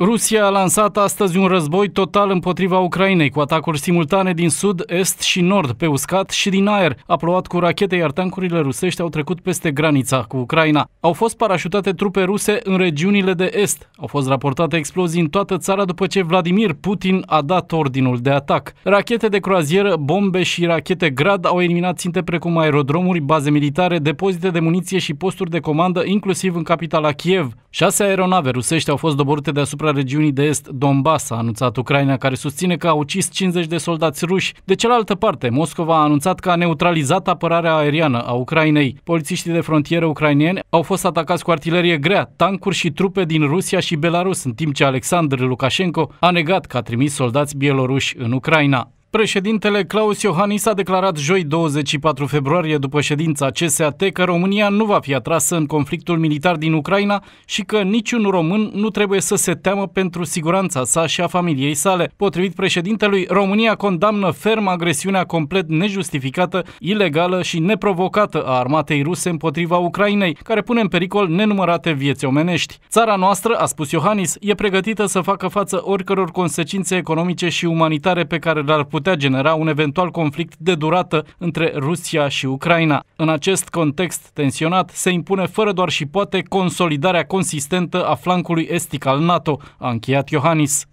Rusia a lansat astăzi un război total împotriva Ucrainei, cu atacuri simultane din sud, est și nord, pe uscat și din aer. A plouat cu rachete, iar tancurile rusești au trecut peste granița cu Ucraina. Au fost parașutate trupe ruse în regiunile de est. Au fost raportate explozii în toată țara după ce Vladimir Putin a dat ordinul de atac. Rachete de croazieră, bombe și rachete grad au eliminat ținte precum aerodromuri, baze militare, depozite de muniție și posturi de comandă, inclusiv în capitala Kiev. Șase aeronave rusești au fost doborâte deasupra asupra regiunii de est Donbass, a anunțat Ucraina, care susține că a ucis 50 de soldați ruși. De cealaltă parte, Moscova a anunțat că a neutralizat apărarea aeriană a Ucrainei. Polițiștii de frontieră ucrainieni au fost atacați cu artilerie grea, tancuri și trupe din Rusia și Belarus, în timp ce Alexandru Lukashenko a negat că a trimis soldați bieloruși în Ucraina. Președintele Claus Iohannis a declarat joi 24 februarie după ședința CSAT că România nu va fi atrasă în conflictul militar din Ucraina și că niciun român nu trebuie să se teamă pentru siguranța sa și a familiei sale. Potrivit președintelui, România condamnă ferm agresiunea complet nejustificată, ilegală și neprovocată a armatei ruse împotriva Ucrainei, care pune în pericol nenumărate vieți omenești. Țara noastră, a spus Iohannis, e pregătită să facă față oricăror consecințe economice și umanitare pe care le-ar putea putea genera un eventual conflict de durată între Rusia și Ucraina. În acest context tensionat, se impune fără doar și poate consolidarea consistentă a flancului estic al NATO, a încheiat Iohannis.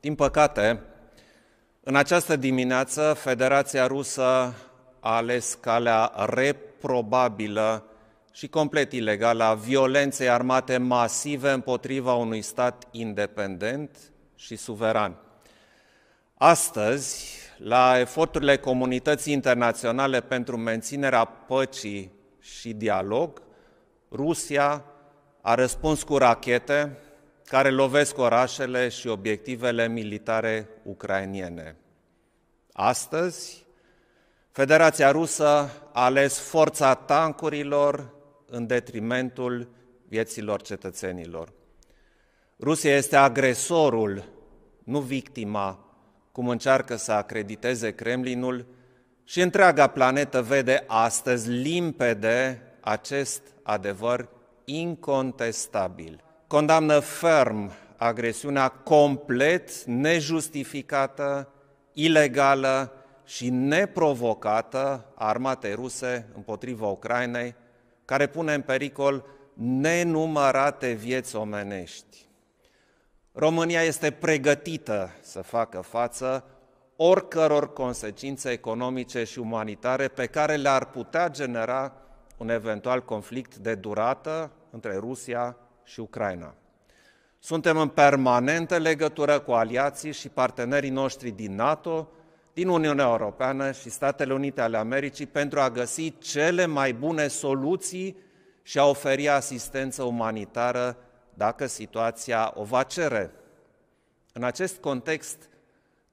Din păcate, în această dimineață, Federația Rusă a ales calea reprobabilă și complet ilegală a violenței armate masive împotriva unui stat independent și suveran. Astăzi, la eforturile comunității internaționale pentru menținerea păcii și dialog, Rusia a răspuns cu rachete care lovesc orașele și obiectivele militare ucrainiene. Astăzi, Federația Rusă a ales forța tancurilor în detrimentul vieților cetățenilor. Rusia este agresorul, nu victima cum încearcă să acrediteze Kremlinul, și întreaga planetă vede astăzi limpede acest adevăr incontestabil. Condamnă ferm agresiunea complet nejustificată, ilegală și neprovocată a armatei ruse împotriva Ucrainei, care pune în pericol nenumărate vieți omenești. România este pregătită să facă față oricăror consecințe economice și umanitare pe care le-ar putea genera un eventual conflict de durată între Rusia și Ucraina. Suntem în permanentă legătură cu aliații și partenerii noștri din NATO, din Uniunea Europeană și Statele Unite ale Americii pentru a găsi cele mai bune soluții și a oferi asistență umanitară dacă situația o va cere. În acest context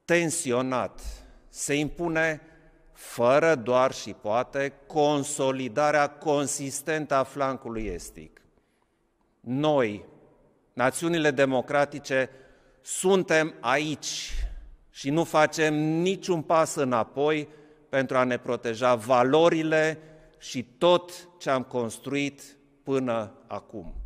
tensionat se impune fără doar și poate consolidarea consistentă a flancului estic. Noi, națiunile democratice, suntem aici și nu facem niciun pas înapoi pentru a ne proteja valorile și tot ce am construit până acum.